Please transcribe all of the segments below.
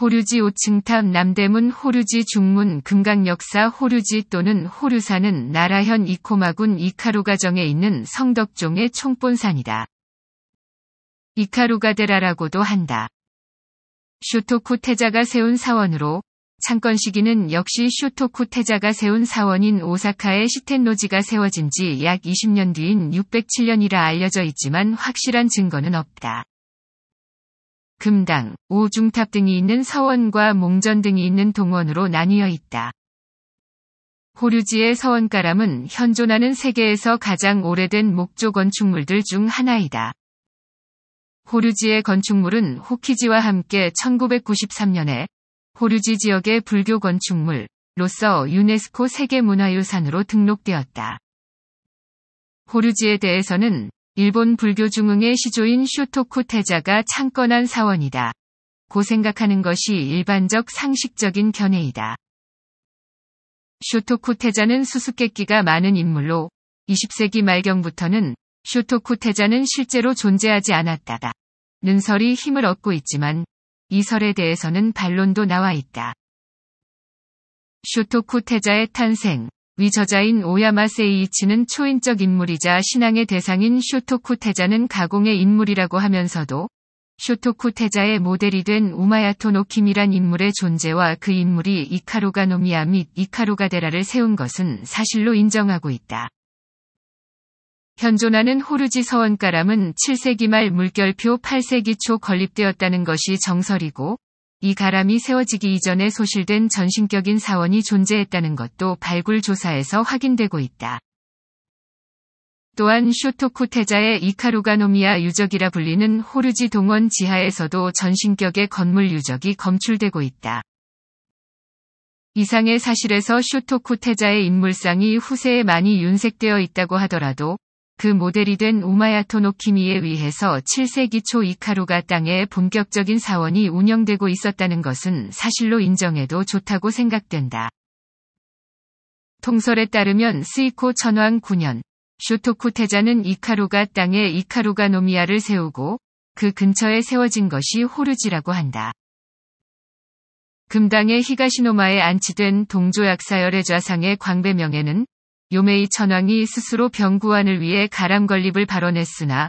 호류지 5층 탑 남대문 호류지 중문 금강역사 호류지 또는 호류사는 나라현 이코마군 이카루 가정에 있는 성덕종의 총본산이다. 이카루가데라라고도 한다. 쇼토쿠 태자가 세운 사원으로 창건 시기는 역시 쇼토쿠 태자가 세운 사원인 오사카의 시텐노지가 세워진 지 약 20년 뒤인 607년이라 알려져 있지만 확실한 증거는 없다. 금당, 오중탑 등이 있는 서원과 몽전 등이 있는 동원으로 나뉘어 있다. 호류지의 서원가람은 현존하는 세계에서 가장 오래된 목조 건축물들 중 하나이다. 호류지의 건축물은 호키지와 함께 1993년에 호류지 지역의 불교 건축물로서 유네스코 세계문화유산으로 등록되었다. 호류지에 대해서는 일본 불교 중흥의 시조인 쇼토쿠 태자가 창건한 사원이다. 고 생각하는 것이 일반적 상식적인 견해이다. 쇼토쿠 태자는 수수께끼가 많은 인물로 20세기 말경부터는 쇼토쿠 태자는 실제로 존재하지 않았다다. 는설이 힘을 얻고 있지만 이 설에 대해서는 반론도 나와 있다. 쇼토쿠 태자의 탄생, 위 저자인 오야마 세이치는 초인적 인물이자 신앙의 대상인 쇼토쿠 태자는 가공의 인물이라고 하면서도 쇼토쿠 태자의 모델이 된 우마야토 노킴이란 인물의 존재와 그 인물이 이카루가 노미야 및 이카루가 데라를 세운 것은 사실로 인정하고 있다. 현존하는 호르지 서원가람은 7세기 말 물결표 8세기 초 건립되었다는 것이 정설이고 이 가람이 세워지기 이전에 소실된 전신격인 사원이 존재했다는 것도 발굴 조사에서 확인되고 있다. 또한 쇼토쿠 태자의 이카루가노미아 유적이라 불리는 호르지 동원 지하에서도 전신격의 건물 유적이 검출되고 있다. 이상의 사실에서 쇼토쿠 태자의 인물상이 후세에 많이 윤색되어 있다고 하더라도 그 모델이 된 오마야토 노키미에 의해서 7세기 초 이카루가 땅에 본격적인 사원이 운영되고 있었다는 것은 사실로 인정해도 좋다고 생각된다. 통설에 따르면 스이코 천왕 9년 쇼토쿠 태자는 이카루가 땅에 이카루가 노미아를 세우고 그 근처에 세워진 것이 호르지라고 한다. 금당의 히가시노마에 안치된 동조약사열의 좌상의 광배명에는 요메이 천왕이 스스로 병구안을 위해 가람 걸립을 발언했으나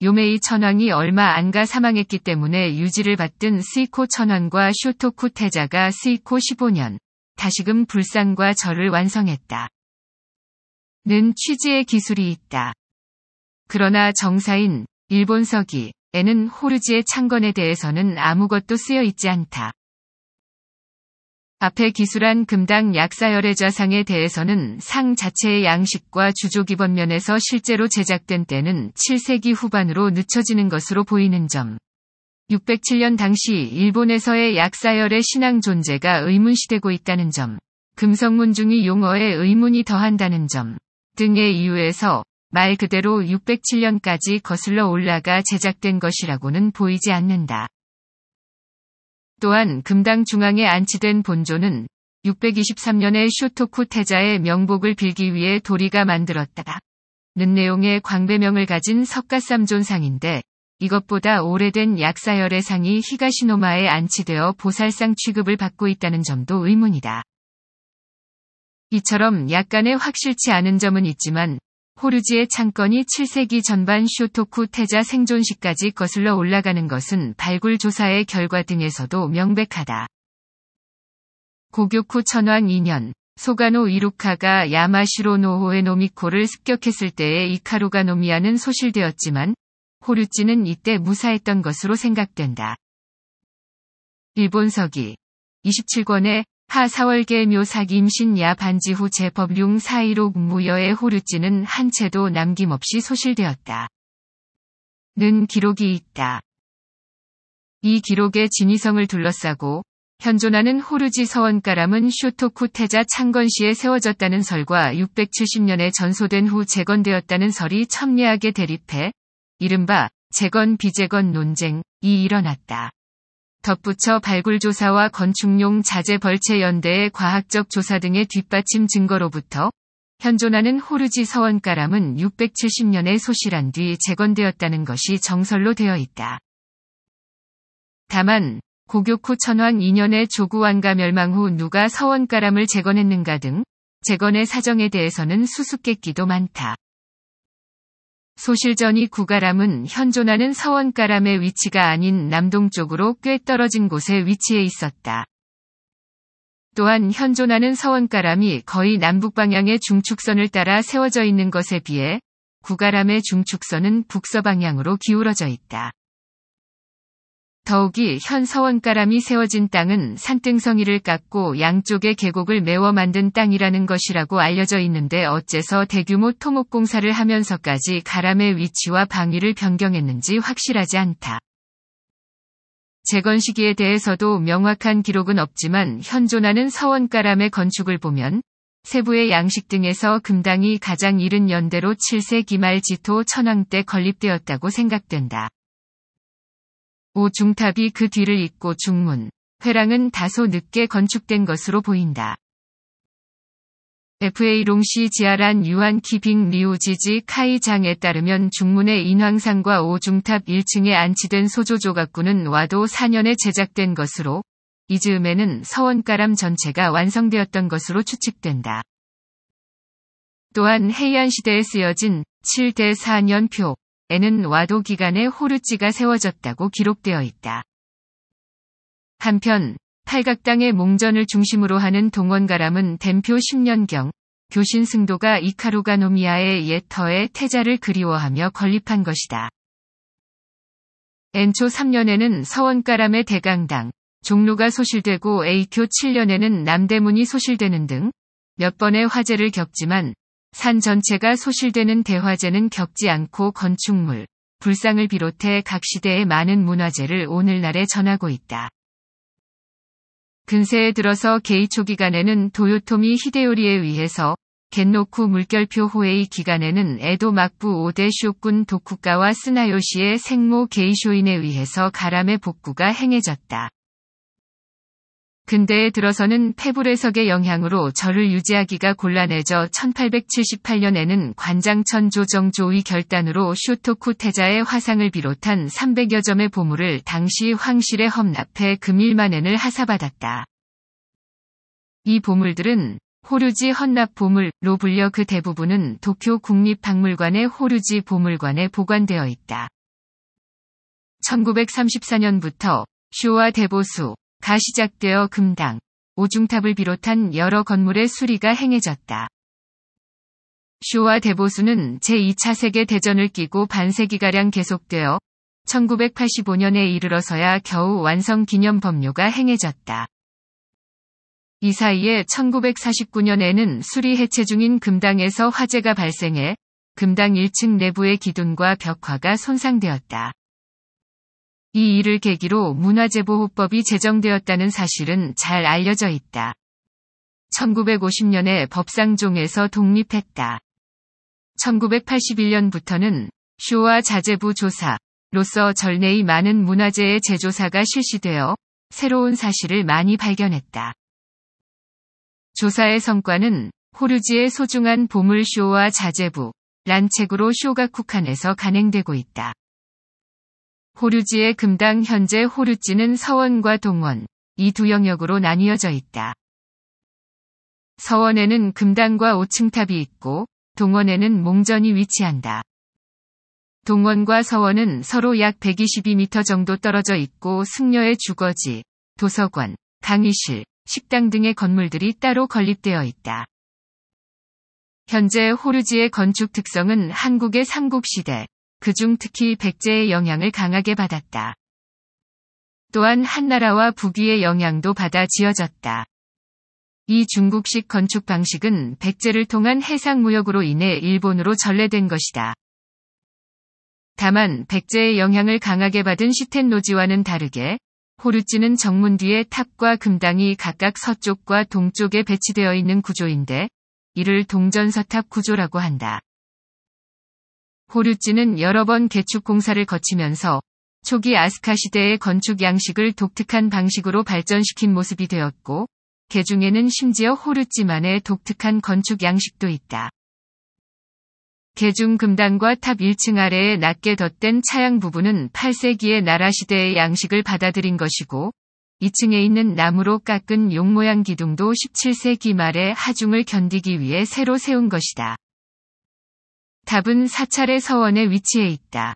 요메이 천왕이 얼마 안가 사망했기 때문에 유지를 받던 스이코 천왕과 쇼토쿠 태자가 스이코 15년 다시금 불상과 절을 완성했다. 는 취지의 기술이 있다. 그러나 정사인 일본서기에는 호르지의 창건에 대해서는 아무것도 쓰여 있지 않다. 앞에 기술한 금당 약사열의자상에 대해서는 상 자체의 양식과 주조기본 면에서 실제로 제작된 때는 7세기 후반으로 늦춰지는 것으로 보이는 점. 607년 당시 일본에서의 약사열의 신앙 존재가 의문시되고 있다는 점, 금성문 중이 용어에 의문이 더한다는 점 등의 이유에서 말 그대로 607년까지 거슬러 올라가 제작된 것이라고는 보이지 않는다. 또한 금당 중앙에 안치된 본조는 623년에 쇼토쿠 태자의 명복을 빌기 위해 도리가 만들었다. 는 내용의 광배명을 가진 석가삼존상인데 이것보다 오래된 약사열의 상이 히가시노마에 안치되어 보살상 취급을 받고 있다는 점도 의문이다. 이처럼 약간의 확실치 않은 점은 있지만 호르지의 창건이 7세기 전반 쇼토쿠 태자 생존 시까지 거슬러 올라가는 것은 발굴 조사의 결과 등에서도 명백하다. 고교쿠 천왕 2년, 소가노 이루카가 야마시로 노호의 노미코를 습격했을 때에 이카루가 노미아는 소실되었지만 호류지는 이때 무사했던 것으로 생각된다. 일본서기 27권에 하사월계 묘삭 임신야 반지 후 제법 융 사이로 무여의 호류지는 한 채도 남김없이 소실되었다. 는 기록이 있다. 이 기록의 진위성을 둘러싸고 현존하는 호르지 서원가람은 쇼토쿠 태자 창건 시에 세워졌다는 설과 670년에 전소된 후 재건되었다는 설이 첨예하게 대립해 이른바 재건 비재건 논쟁이 일어났다. 덧붙여 발굴조사와 건축용 자재 벌채 연대의 과학적 조사 등의 뒷받침 증거로부터 현존하는 호르지 서원가람은 670년에 소실한 뒤 재건되었다는 것이 정설로 되어 있다. 다만 고교코 천황 2년의 조구왕가 멸망 후 누가 서원가람을 재건했는가 등 재건의 사정에 대해서는 수수께끼도 많다. 소실전이 구가람은 현존하는 서원가람의 위치가 아닌 남동쪽으로 꽤 떨어진 곳에 위치해 있었다. 또한 현존하는 서원가람이 거의 남북방향의 중축선을 따라 세워져 있는 것에 비해 구가람의 중축선은 북서방향으로 기울어져 있다. 더욱이 현 서원가람이 세워진 땅은 산등성이를 깎고 양쪽의 계곡을 메워 만든 땅이라는 것이라고 알려져 있는데 어째서 대규모 토목공사를 하면서까지 가람의 위치와 방위를 변경했는지 확실하지 않다. 재건 시기에 대해서도 명확한 기록은 없지만 현존하는 서원가람의 건축을 보면 세부의 양식 등에서 금당이 가장 이른 연대로 7세기 말 지토 천황 때 건립되었다고 생각된다. 오중탑이 그 뒤를 잇고 중문, 회랑은 다소 늦게 건축된 것으로 보인다. FA 롱시 지아란 유한 키빙 리우지지 카이 장에 따르면 중문의 인왕상과 오중탑 1층에 안치된 소조 조각구는 와도 4년에 제작된 것으로 이 즈음에는 서원가람 전체가 완성되었던 것으로 추측된다. 또한 해이안 시대에 쓰여진 7대 4년표 에는 와도 기간에 호르찌가 세워졌다고 기록되어 있다. 한편 팔각당의 몽전을 중심으로 하는 동원가람은 덴표 10년경 교신 승도가 이카루가 노미아의 옛터의 태자를 그리워하며 건립한 것이다. 엔초 3년에는 서원가람의 대강당, 종로가 소실되고 A교 7년에는 남대문이 소실되는 등 몇 번의 화재를 겪지만 산 전체가 소실되는 대화재는 겪지 않고 건축물, 불상을 비롯해 각 시대의 많은 문화재를 오늘날에 전하고 있다. 근세에 들어서 게이초 기간에는 도요토미 히데요리에 의해서 겐노쿠 물결표 호에이 기간에는 에도 막부 오대 쇼군 도쿠가와 스나요시의 생모 게이쇼인에 의해서 가람의 복구가 행해졌다. 근대에 들어서는 패불해석의 영향으로 절을 유지하기가 곤란해져 1878년에는 관장천 조정조의 결단으로 쇼토쿠 태자의 화상을 비롯한 300여 점의 보물을 당시 황실의 험납해 금일만엔을 하사받았다. 이 보물들은 호류지 헌납 보물로 불려 그 대부분은 도쿄 국립박물관의 호류지 보물관에 보관되어 있다. 1934년부터 쇼와 대보수, 가 시작되어 금당, 오중탑을 비롯한 여러 건물의 수리가 행해졌다. 쇼와 대보수는 제2차 세계 대전을 끼고 반세기가량 계속되어 1985년에 이르러서야 겨우 완성 기념 법료가 행해졌다. 이 사이에 1949년에는 수리 해체 중인 금당에서 화재가 발생해 금당 1층 내부의 기둥과 벽화가 손상되었다. 이 일을 계기로 문화재보호법이 제정되었다는 사실은 잘 알려져 있다. 1950년에 법상종에서 독립했다. 1981년부터는 쇼와 자재부 조사로서 절내의 많은 문화재의 재조사가 실시되어 새로운 사실을 많이 발견했다. 조사의 성과는 호르지의 소중한 보물쇼와 자재부, 란 책으로 쇼가 국한에서 간행되고 있다. 호류지의 금당 현재 호류지는 서원과 동원, 이 두 영역으로 나뉘어져 있다. 서원에는 금당과 5층탑이 있고, 동원에는 몽전이 위치한다. 동원과 서원은 서로 약 122m 정도 떨어져 있고 승려의 주거지, 도서관, 강의실, 식당 등의 건물들이 따로 건립되어 있다. 현재 호류지의 건축 특성은 한국의 삼국시대, 그중 특히 백제의 영향을 강하게 받았다. 또한 한나라와 북위의 영향도 받아 지어졌다. 이 중국식 건축 방식은 백제를 통한 해상 무역으로 인해 일본으로 전래된 것이다. 다만 백제의 영향을 강하게 받은 시텐노지와는 다르게 호르지는 정문 뒤에 탑과 금당이 각각 서쪽과 동쪽에 배치되어 있는 구조인데 이를 동전서탑 구조라고 한다. 고류지는 여러 번 개축 공사를 거치면서 초기 아스카 시대의 건축 양식을 독특한 방식으로 발전시킨 모습이 되었고, 개중에는 심지어 호르찌만의 독특한 건축 양식도 있다. 개중 금단과 탑 1층 아래에 낮게 덧댄 차양 부분은 8세기의 나라 시대의 양식을 받아들인 것이고, 2층에 있는 나무로 깎은 용 모양 기둥도 17세기 말에 하중을 견디기 위해 새로 세운 것이다. 탑은 사찰의 서원에 위치해 있다.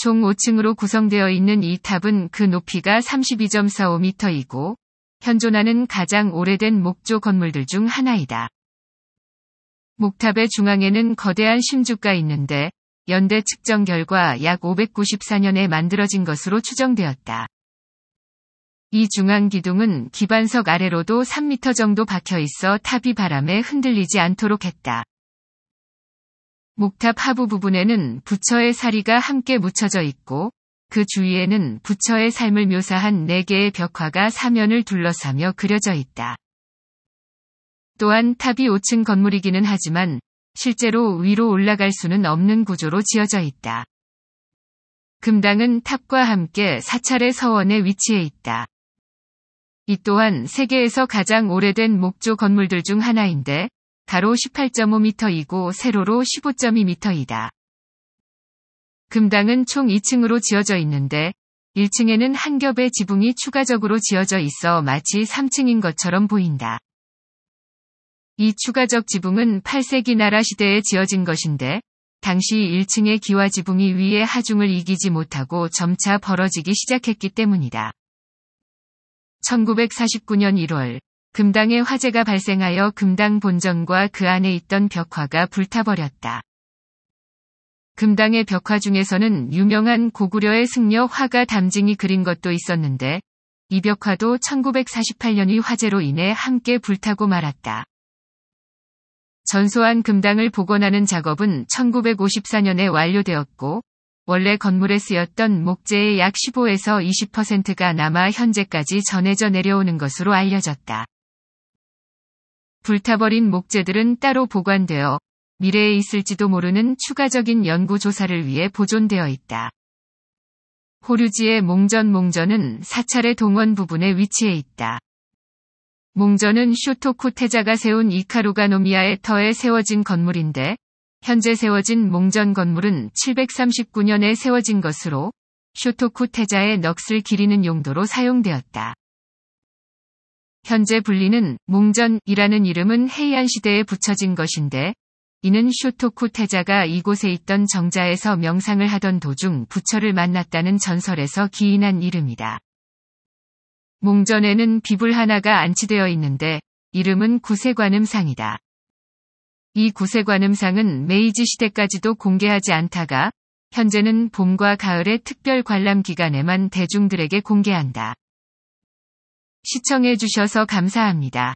총 5층으로 구성되어 있는 이 탑은 그 높이가 32.45m이고 현존하는 가장 오래된 목조 건물들 중 하나이다. 목탑의 중앙에는 거대한 심주가 있는데 연대 측정 결과 약 594년에 만들어진 것으로 추정되었다. 이 중앙 기둥은 기반석 아래로도 3m 정도 박혀 있어 탑이 바람에 흔들리지 않도록 했다. 목탑 하부 부분에는 부처의 사리가 함께 묻혀져 있고 그 주위에는 부처의 삶을 묘사한 4개의 벽화가 사면을 둘러싸며 그려져 있다. 또한 탑이 5층 건물이기는 하지만 실제로 위로 올라갈 수는 없는 구조로 지어져 있다. 금당은 탑과 함께 사찰의 서원에 위치해 있다. 이 또한 세계에서 가장 오래된 목조 건물들 중 하나인데 가로 18.5m이고 세로로 15.2m이다. 금당은 총 2층으로 지어져 있는데 1층에는 한 겹의 지붕이 추가적으로 지어져 있어 마치 3층인 것처럼 보인다. 이 추가적 지붕은 8세기 나라 시대에 지어진 것인데 당시 1층의 기와 지붕이 위에 하중을 이기지 못하고 점차 벌어지기 시작했기 때문이다. 1949년 1월 금당에 화재가 발생하여 금당 본전과 그 안에 있던 벽화가 불타버렸다. 금당의 벽화 중에서는 유명한 고구려의 승려 화가 담징이 그린 것도 있었는데 이 벽화도 1948년의 화재로 인해 함께 불타고 말았다. 전소한 금당을 복원하는 작업은 1954년에 완료되었고 원래 건물에 쓰였던 목재의 약 15에서 20%가 남아 현재까지 전해져 내려오는 것으로 알려졌다. 불타버린 목재들은 따로 보관되어 미래에 있을지도 모르는 추가적인 연구 조사를 위해 보존되어 있다. 호류지의 몽전 몽전은 사찰의 동원 부분에 위치해 있다. 몽전은 쇼토쿠 태자가 세운 이카루가노미아의 터에 세워진 건물인데 현재 세워진 몽전 건물은 739년에 세워진 것으로 쇼토쿠 태자의 넋을 기리는 용도로 사용되었다. 현재 불리는 몽전이라는 이름은 헤이안 시대에 붙여진 것인데 이는 쇼토쿠 태자가 이곳에 있던 정자에서 명상을 하던 도중 부처를 만났다는 전설에서 기인한 이름이다. 몽전에는 비불 하나가 안치되어 있는데 이름은 구세관음상이다. 이 구세관음상은 메이지 시대까지도 공개하지 않다가 현재는 봄과 가을의 특별 관람 기간에만 대중들에게 공개한다. 시청해주셔서 감사합니다.